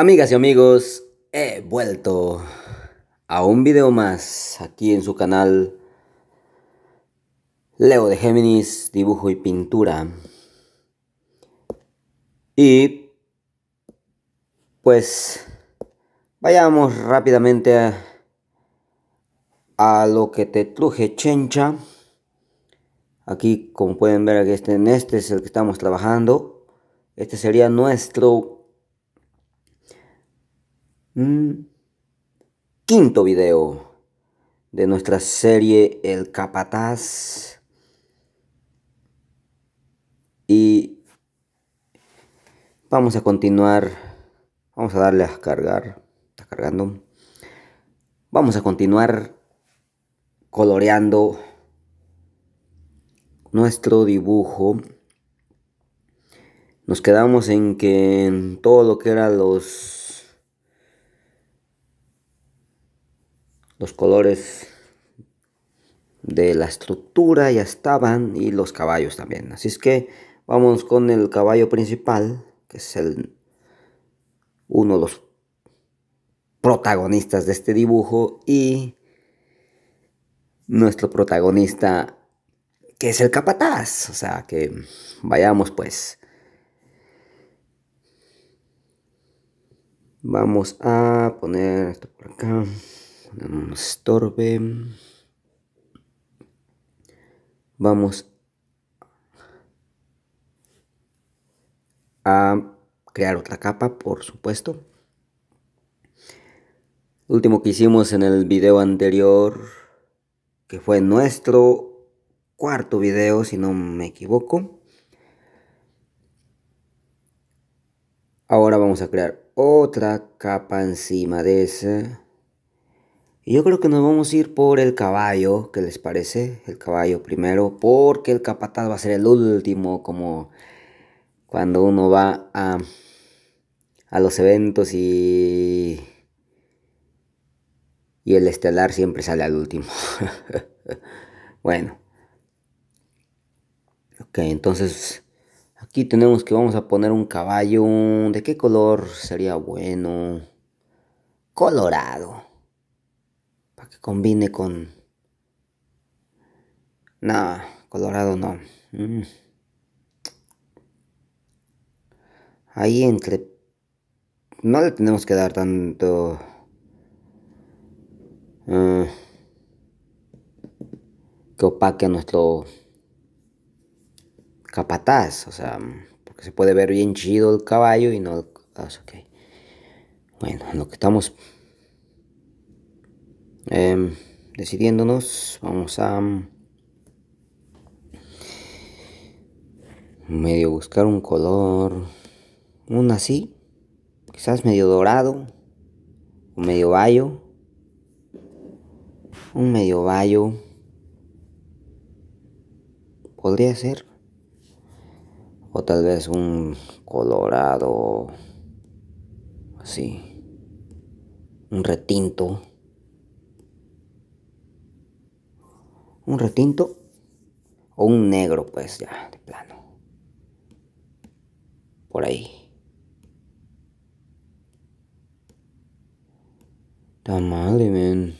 Amigas y amigos, he vuelto a un video más aquí en su canal Leo de Géminis, dibujo y pintura. Y pues vayamos rápidamente a, lo que te truje chencha. Aquí como pueden ver este, este es el que estamos trabajando. Este sería nuestro Quinto video de nuestra serie El Capataz. Y vamos a continuar. Vamos a darle a cargar. Está cargando. Vamos a continuar coloreando nuestro dibujo. Nos quedamos en que en todo lo que era los los colores de la estructura ya estaban y los caballos también. Así es que vamos con el caballo principal, que es el, uno de los protagonistas de este dibujo y nuestro protagonista que es el capataz. O sea, que vayamos pues. Vamos a poner esto por acá estorbe. Vamos a crear otra capa, por supuesto. último que hicimos en el video anterior, que fue nuestro cuarto video, si no me equivoco. Ahora vamos a crear otra capa encima de esa. Y yo creo que nos vamos a ir por el caballo, ¿qué les parece? El caballo primero, porque el capataz va a ser el último, como cuando uno va a, los eventos y, y el estelar siempre sale al último. bueno. Ok, entonces aquí tenemos que vamos a poner un caballo. ¿De qué color sería bueno? Colorado. Para que combine con... nada Colorado no. Mm. Ahí entre... No le tenemos que dar tanto... Eh, que opaque nuestro capataz, o sea, porque se puede ver bien chido el caballo y no... Ah, bueno, lo que estamos eh, decidiéndonos, vamos a mm, medio buscar un color, un así, quizás medio dorado, un medio bayo, un medio bayo, podría ser, o tal vez un colorado, así, un retinto. un retinto o un negro, pues ya, de plano. Por ahí. Está eh,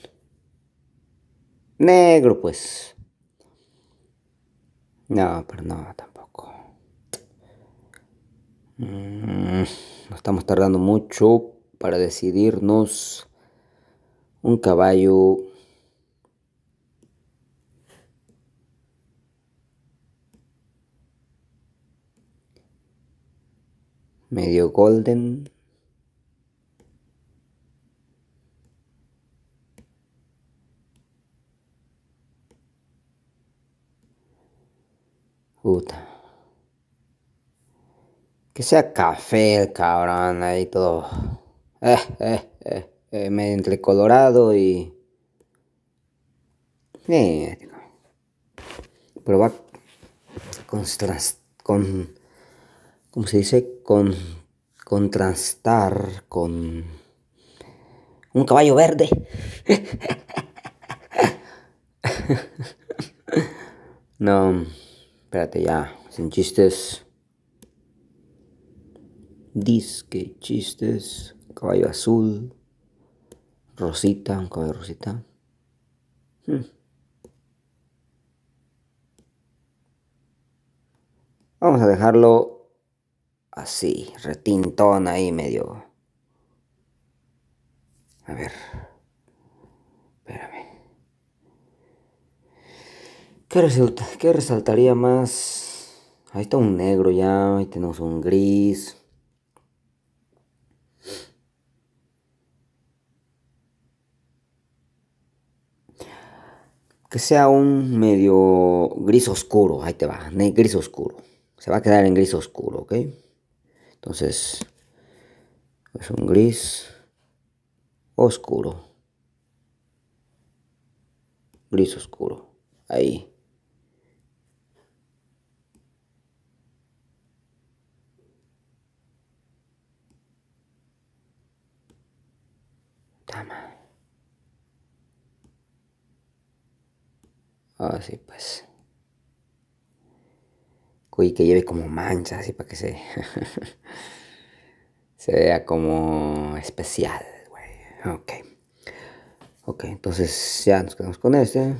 Negro, pues. No, pero no, tampoco. Mm, estamos tardando mucho para decidirnos un caballo medio golden. Puta. Que sea café el cabrón ahí todo. Eh, eh, eh, eh medio entre colorado y... Eh, Pero va con, como se dice, con, contrastar con un caballo verde. no, espérate ya, sin chistes. Disque chistes, caballo azul, rosita, un caballo rosita. Hmm. Vamos a dejarlo así, retintón ahí medio. A ver. Espérame. ¿Qué, resulta? ¿Qué resaltaría más? Ahí está un negro ya, ahí tenemos un gris. Que sea un medio gris oscuro, ahí te va, gris oscuro. Se va a quedar en gris oscuro, ¿ok? Entonces, es un gris oscuro. Gris oscuro. Ahí. Ah, Así pues y que lleve como manchas así para que se, se vea como especial, güey. Ok. Ok, entonces ya nos quedamos con este,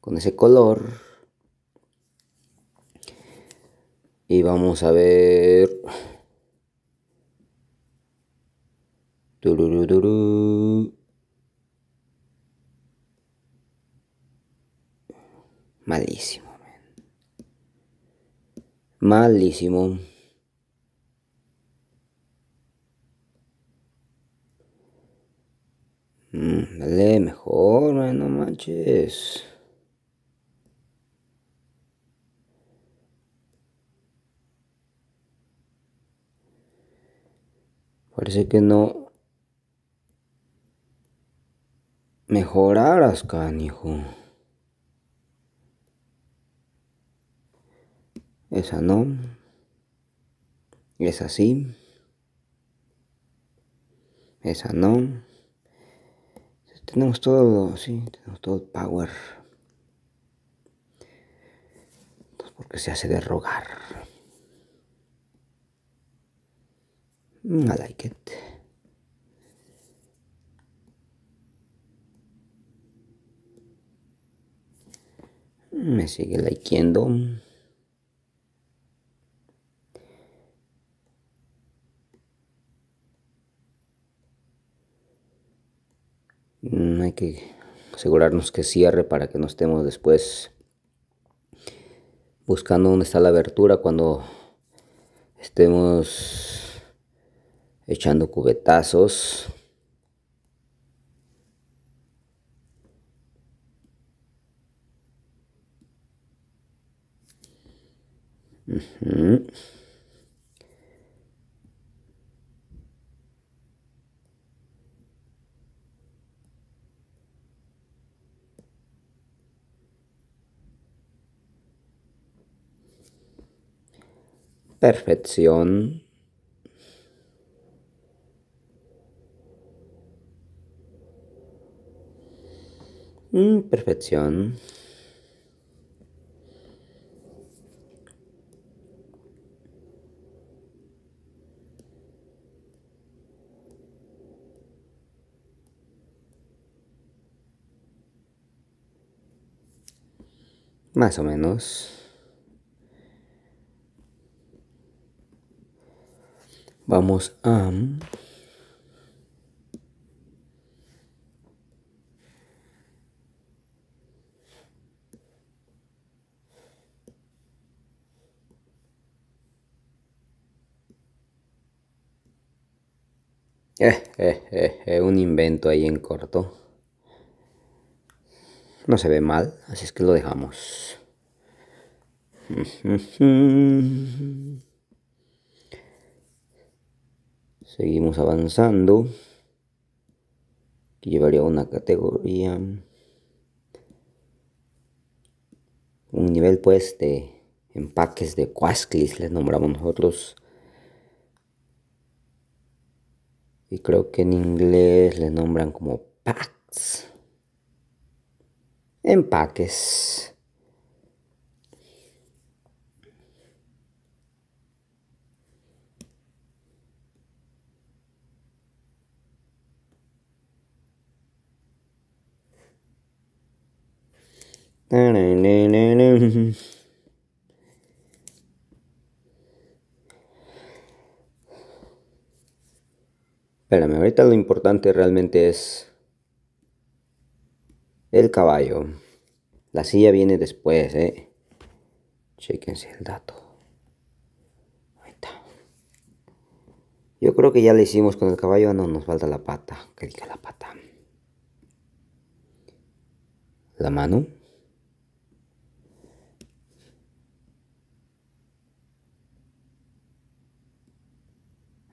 con ese color. Y vamos a ver... Malísimo. Malísimo. le mm, dale mejor, Bueno, no manches. Parece que no mejoraras, canijo. esa no, esa sí, esa no. Tenemos todo, sí, tenemos todo el power. Pues porque se hace de rogar. I like it. Me sigue likeando. Mm, hay que asegurarnos que cierre para que no estemos después buscando dónde está la abertura cuando estemos echando cubetazos perfección. Mm, PERFECCIÓN Más o menos. Vamos a... Eh, eh, eh, eh, un invento ahí en corto. No se ve mal, así es que lo dejamos. Seguimos avanzando. aquí llevaría una categoría. Un nivel pues de empaques de Quasclis, les nombramos nosotros. Y creo que en inglés le nombran como packs. Empaques. Espérame, ahorita lo importante realmente es el caballo. La silla viene después, ¿eh? Chequense el dato. Ahorita. Yo creo que ya le hicimos con el caballo. Ah, no, nos falta la pata. Que diga la pata. La mano.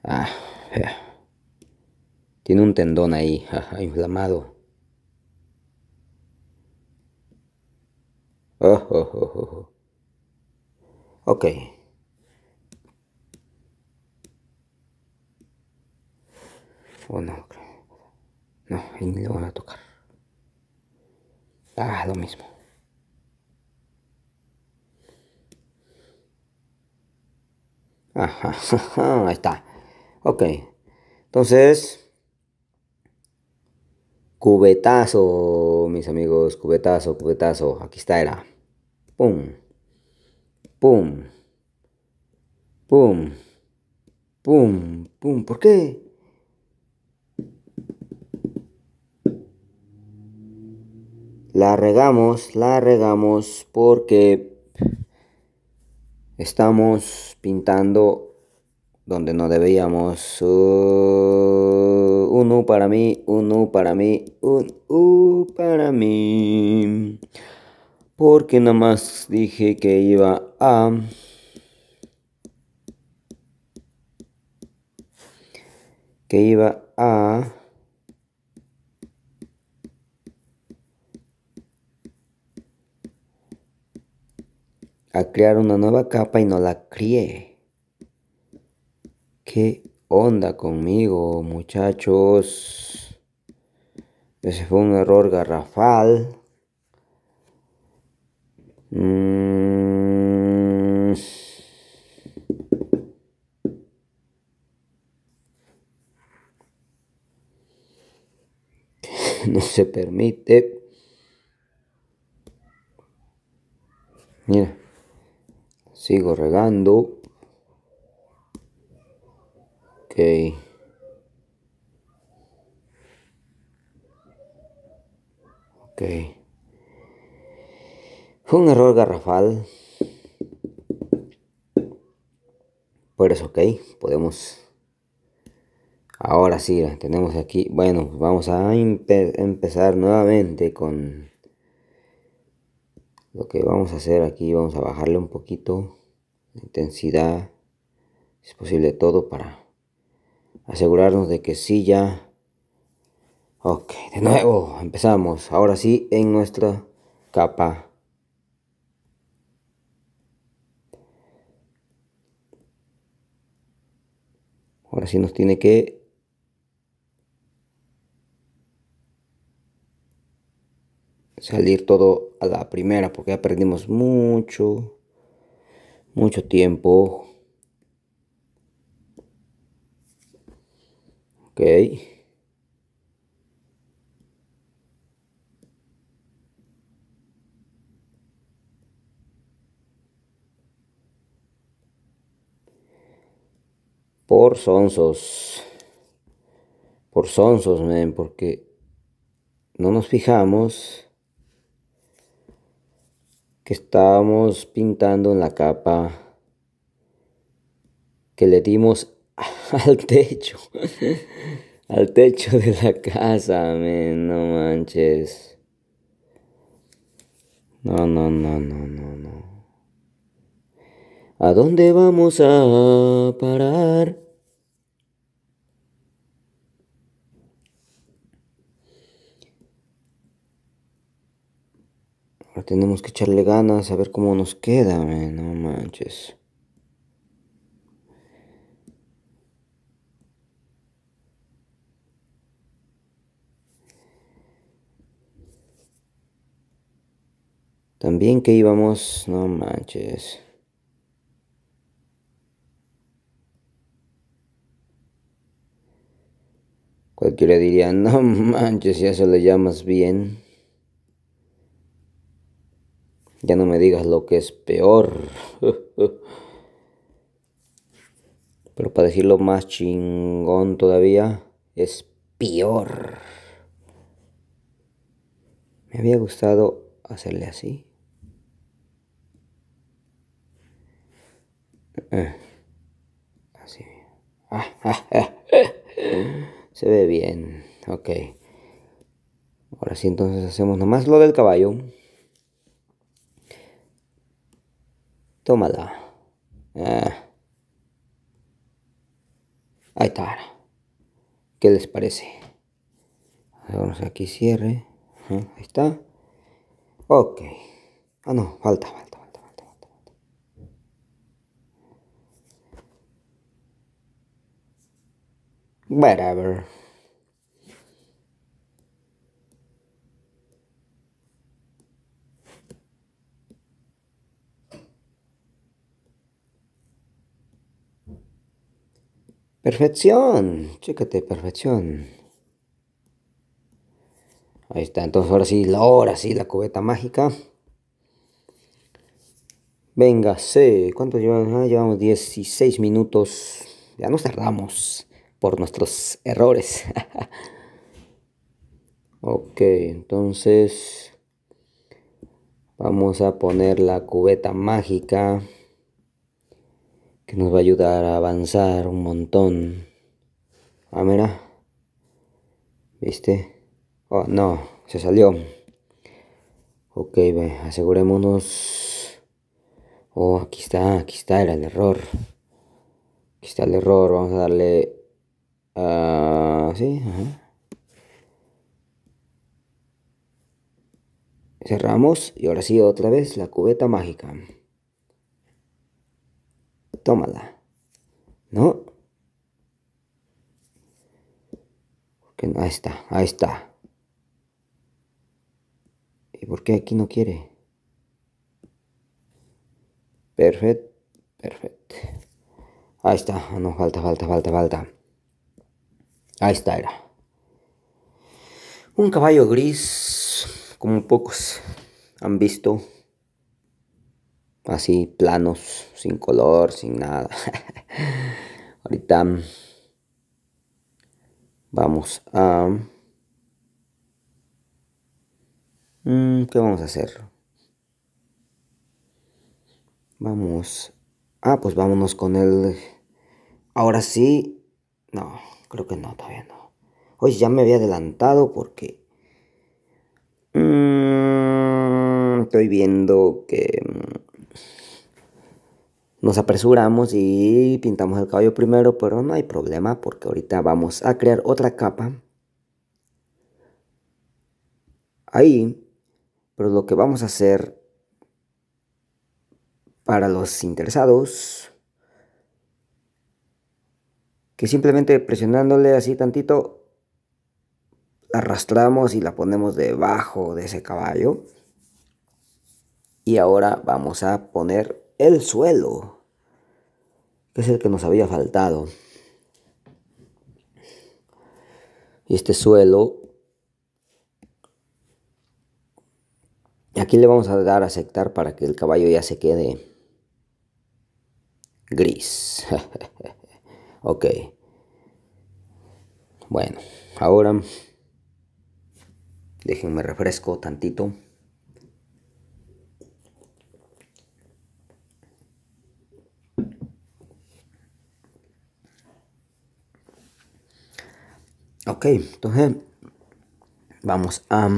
Ah, eh. tiene un tendón ahí, ah, inflamado. Oh oh, oh, oh, oh, ok. Oh, no. No, ni lo voy a tocar. Ah, lo mismo. Ajá, ahí está. Ok. Entonces, cubetazo, mis amigos, cubetazo, cubetazo. Aquí está, era. Pum. Pum. Pum. Pum. Pum. ¿Por qué? La regamos, la regamos porque estamos pintando donde no debíamos. un U para mí, un U para mí, un U para mí. Porque nada más dije que iba a... Que iba a... A crear una nueva capa y no la crié. ¿Qué onda conmigo, muchachos? Ese fue un error garrafal. Mm. no se permite. Mira, sigo regando. Ok. Fue un error garrafal. Pero es ok. Podemos. Ahora sí, tenemos aquí. Bueno, vamos a empezar nuevamente con. Lo que vamos a hacer aquí, vamos a bajarle un poquito la intensidad, si es posible todo para asegurarnos de que sí ya. Ok, de nuevo, empezamos. Ahora sí, en nuestra capa. Ahora sí nos tiene que... Salir todo a la primera porque ya perdimos mucho, mucho tiempo Por sonsos. Por sonsos, men, porque no nos fijamos que estábamos pintando en la capa que le dimos al techo, al techo de la casa, amén, no manches. No, no, no, no, no, no. ¿A dónde vamos a parar? Ahora tenemos que echarle ganas a ver cómo nos queda, man. no manches. También que íbamos, no manches. Cualquiera diría, no manches, ya se le llamas bien. Ya no me digas lo que es peor. Pero para decirlo más chingón todavía, es peor. Me había gustado hacerle así. Eh. Así. Ah, ah, ah. Se ve bien. Ok. Ahora sí, entonces hacemos nomás lo del caballo. Tómala. Ahí está. ¿Qué les parece? Vamos aquí cierre. Ahí está. Ok. Ah, no, falta, falta. Whatever. Perfección, chécate, perfección. Ahí está, entonces ahora sí, ahora sí, la cubeta mágica. Venga, sé, ¿cuánto llevamos? Ah, llevamos 16 minutos. Ya nos tardamos por nuestros errores. ok, entonces vamos a poner la cubeta mágica que nos va a ayudar a avanzar un montón. Ah, mira. ¿Viste? Oh, no, se salió. Ok, ve, asegurémonos. Oh, aquí está, aquí está, era el error. Aquí está el error, vamos a darle Ah, sí, Cerramos y ahora sí otra vez la cubeta mágica. Tómala. ¿No? Porque ahí está, ahí está. ¿Y por qué aquí no quiere? Perfecto, perfecto. Ahí está, ah, no, falta, falta, falta, falta. Ahí está, era. Un caballo gris, como pocos han visto. Así, planos, sin color, sin nada. Ahorita vamos a... Mm, ¿Qué vamos a hacer? Vamos. Ah, pues vámonos con el... Ahora sí. No. Creo que no, todavía no. Oye, ya me había adelantado porque... Mm, estoy viendo que... Mm, nos apresuramos y pintamos el caballo primero, pero no hay problema porque ahorita vamos a crear otra capa. Ahí, pero lo que vamos a hacer para los interesados que simplemente presionándole así tantito arrastramos y la ponemos debajo de ese caballo. Y ahora vamos a poner el suelo, que es el que nos había faltado. Y este suelo, aquí le vamos a dar a aceptar para que el caballo ya se quede gris. Ok. Bueno, ahora déjenme refresco tantito. Ok, entonces vamos a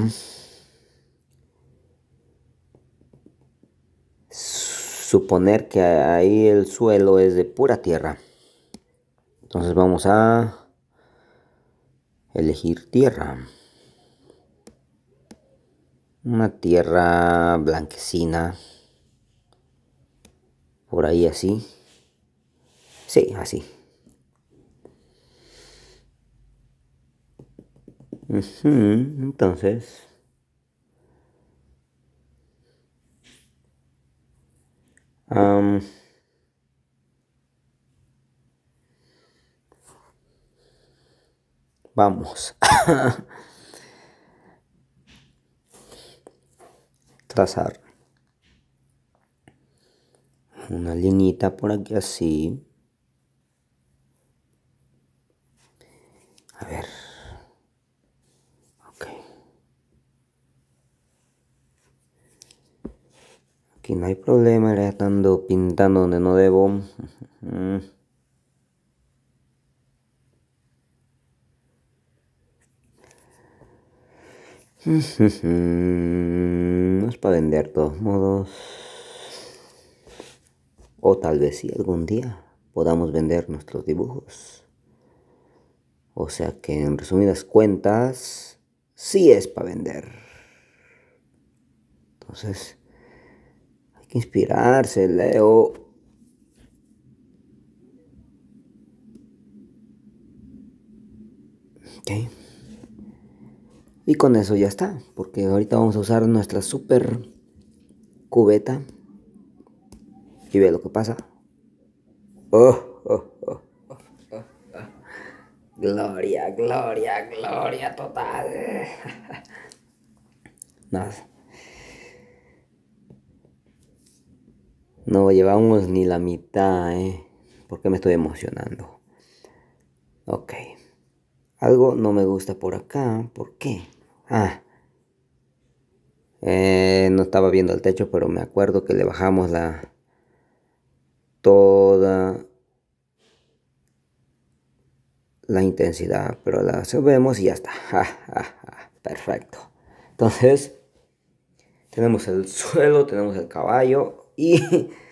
suponer que ahí el suelo es de pura tierra. Entonces vamos a elegir tierra. Una tierra blanquecina. Por ahí así. Sí, así. Entonces... Vamos. Trazar una linita por aquí así. A ver. Aquí no hay problema, estando pintando donde no debo. No es para vender de todos modos. O tal vez si algún día podamos vender nuestros dibujos. O sea que en resumidas cuentas, sí es para vender. Entonces, hay que inspirarse, Leo. Okay. Y con eso ya está, porque ahorita vamos a usar nuestra super cubeta. Y ve lo que pasa. Oh, oh, oh, gloria, gloria, gloria total. no. no llevamos ni la mitad, ¿eh? Porque me estoy emocionando. Ok. Algo no me gusta por acá. ¿Por qué? Ah. Eh, no estaba viendo el techo, pero me acuerdo que le bajamos la... Toda la intensidad, pero la subimos y ya está. Ah, ah, ah, perfecto. Entonces, tenemos el suelo, tenemos el caballo y...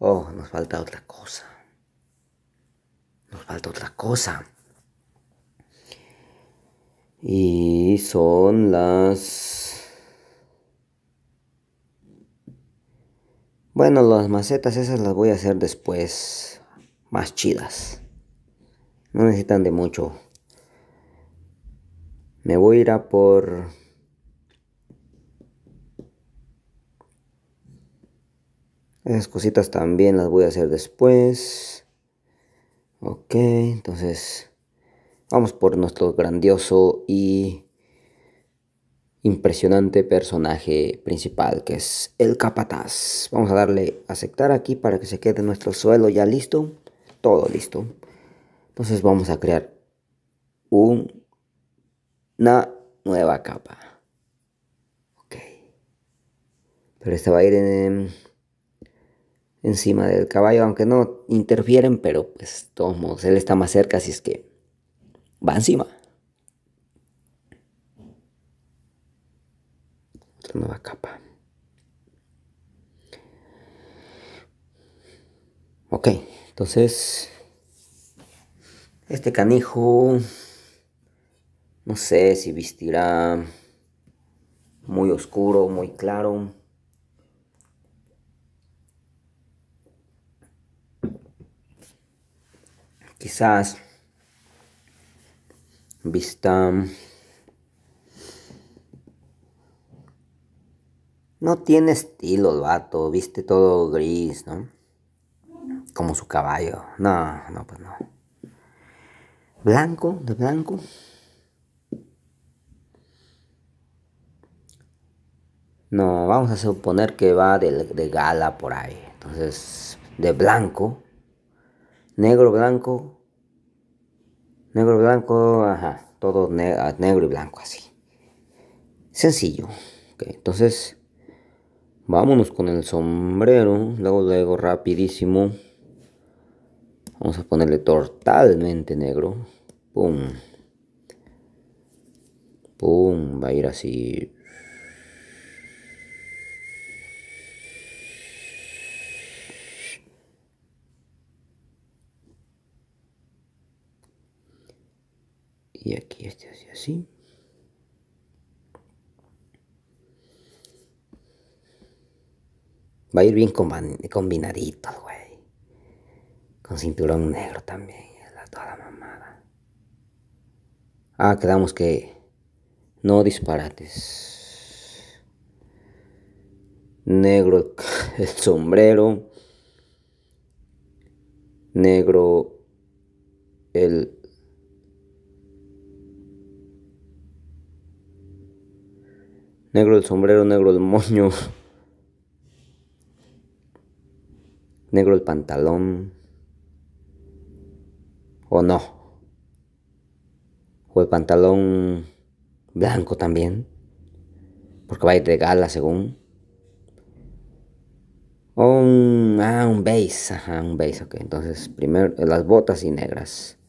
Oh, nos falta otra cosa. Nos falta otra cosa. Y son las... Bueno, las macetas esas las voy a hacer después más chidas. No necesitan de mucho. Me voy a ir a por... Esas cositas también las voy a hacer después. Ok, entonces... Vamos por nuestro grandioso y impresionante personaje principal que es el capataz. Vamos a darle a aceptar aquí para que se quede nuestro suelo ya listo. Todo listo. Entonces vamos a crear una nueva capa. Ok. Pero esta va a ir en, encima del caballo, aunque no interfieren, pero pues todos modos, él está más cerca, así es que va encima. Otra nueva capa. Ok, entonces este canijo no sé si vestirá muy oscuro, muy claro. Quizás vista no tiene estilo el vato, viste todo gris, ¿no? Como su caballo. No, no, pues no. Blanco, de blanco. No, vamos a suponer que va de, de gala por ahí. Entonces, de blanco. Negro, blanco, Negro, blanco, ajá. Todo ah, negro y blanco así. Sencillo. entonces, vámonos con el sombrero. Luego, luego, rapidísimo. Vamos a ponerle totalmente negro. Pum. Pum. Va a ir así. y aquí este así va a ir bien combinadito güey con cinturón negro también la toda mamada ah quedamos que no disparates negro el sombrero negro el Negro el sombrero, negro el moño. Negro el pantalón. O no. O el pantalón blanco también. Porque va a ir de gala según. O un, ah, un base. Ajá, un base. Ok, entonces primero las botas y negras.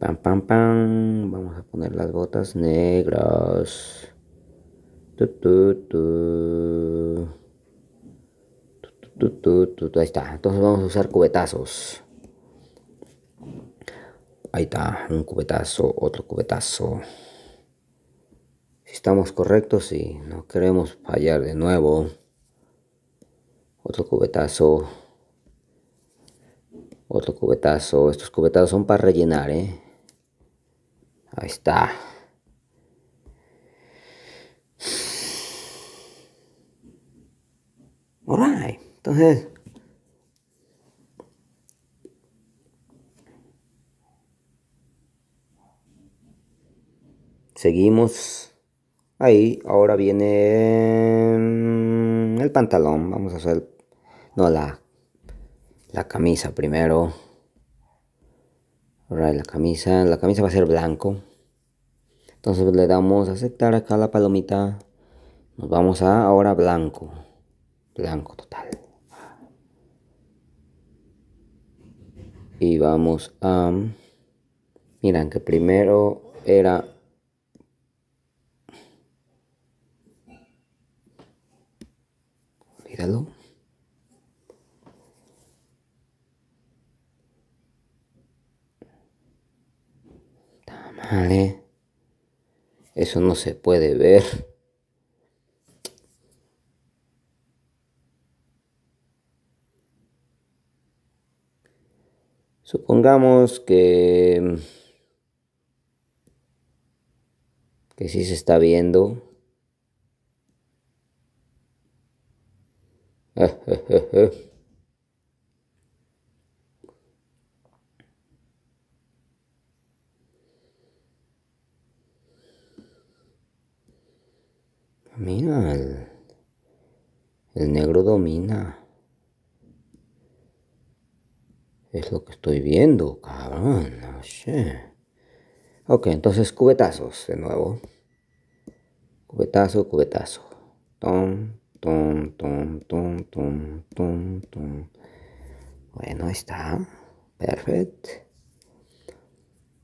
Pam, pam, pam. Vamos a poner las botas negras. Ahí está. Entonces vamos a usar cubetazos. Ahí está. Un cubetazo, otro cubetazo. Si estamos correctos y no queremos fallar de nuevo. Otro cubetazo. Otro cubetazo. Estos cubetazos son para rellenar, ¿eh? Ahí está. Alright. Entonces. Seguimos ahí. Ahora viene el pantalón. Vamos a hacer. No, la, la camisa primero. la camisa. La camisa va a ser blanco. Entonces le damos a aceptar acá la palomita. Nos vamos a ahora blanco blanco total. Y vamos a... Miran que primero era... Míralo. Eso no se puede ver. Supongamos que, que sí se está viendo. Mira, el negro domina. Es lo que estoy viendo, cabrón. No sé. Ok, entonces cubetazos de nuevo. Cubetazo, cubetazo. Tom, tom, tom, tom, tom, tom, Bueno, está. Perfecto.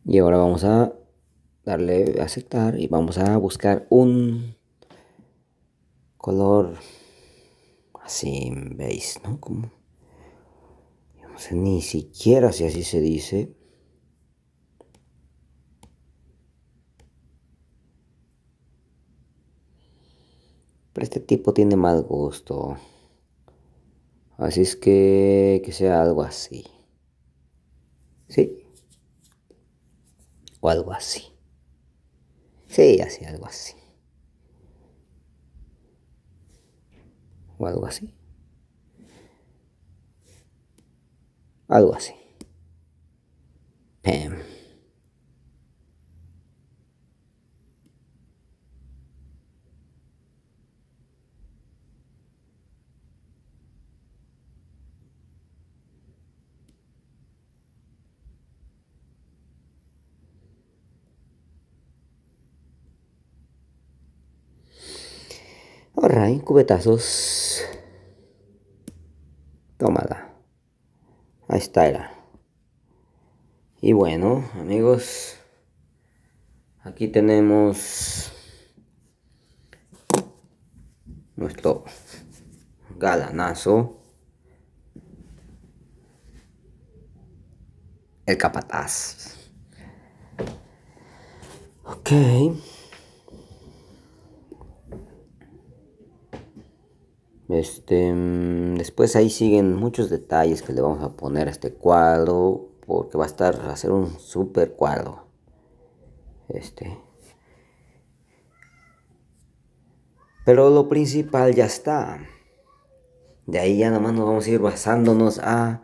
Y ahora vamos a darle a aceptar y vamos a buscar un color así veis ¿no? Como ni siquiera si así se dice. Pero este tipo tiene mal gusto. Así es que que sea algo así. ¿Sí? O algo así. Sí, así, algo así. O algo así. Algo así. Pam. Eh. Alright, cubetazos. Tomada. Ahí está era. Y bueno, amigos, aquí tenemos nuestro galanazo. El capataz. Ok. Este, mm, después ahí siguen muchos detalles que le vamos a poner a este cuadro porque va a estar a ser un super cuadro. Este. Pero lo principal ya está. De ahí ya nada más nos vamos a ir basándonos a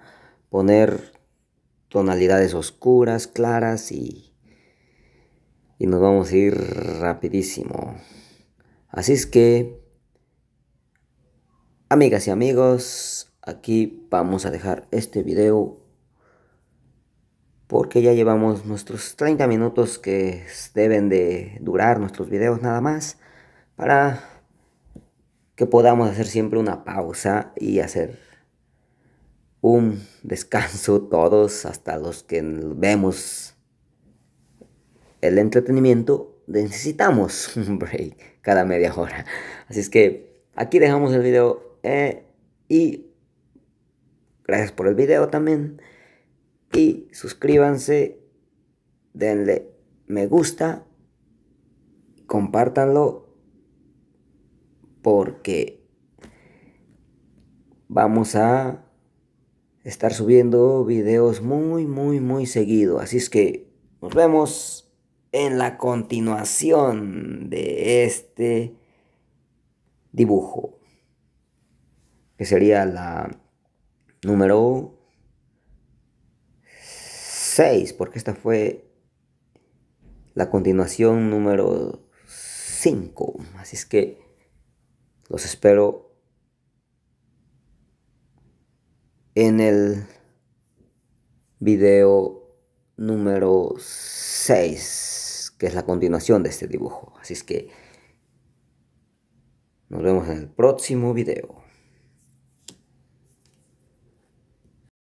poner tonalidades oscuras, claras y y nos vamos a ir rapidísimo. Así es que Amigas y amigos, aquí vamos a dejar este video porque ya llevamos nuestros 30 minutos que deben de durar nuestros videos nada más para que podamos hacer siempre una pausa y hacer un descanso todos hasta los que vemos el entretenimiento necesitamos un break cada media hora así es que aquí dejamos el video eh, y gracias por el video también. Y suscríbanse, denle me gusta, compártanlo porque vamos a estar subiendo videos muy, muy, muy seguido. Así es que nos vemos en la continuación de este dibujo que sería la número 6, porque esta fue la continuación número 5. Así es que los espero en el video número 6, que es la continuación de este dibujo. Así es que nos vemos en el próximo video.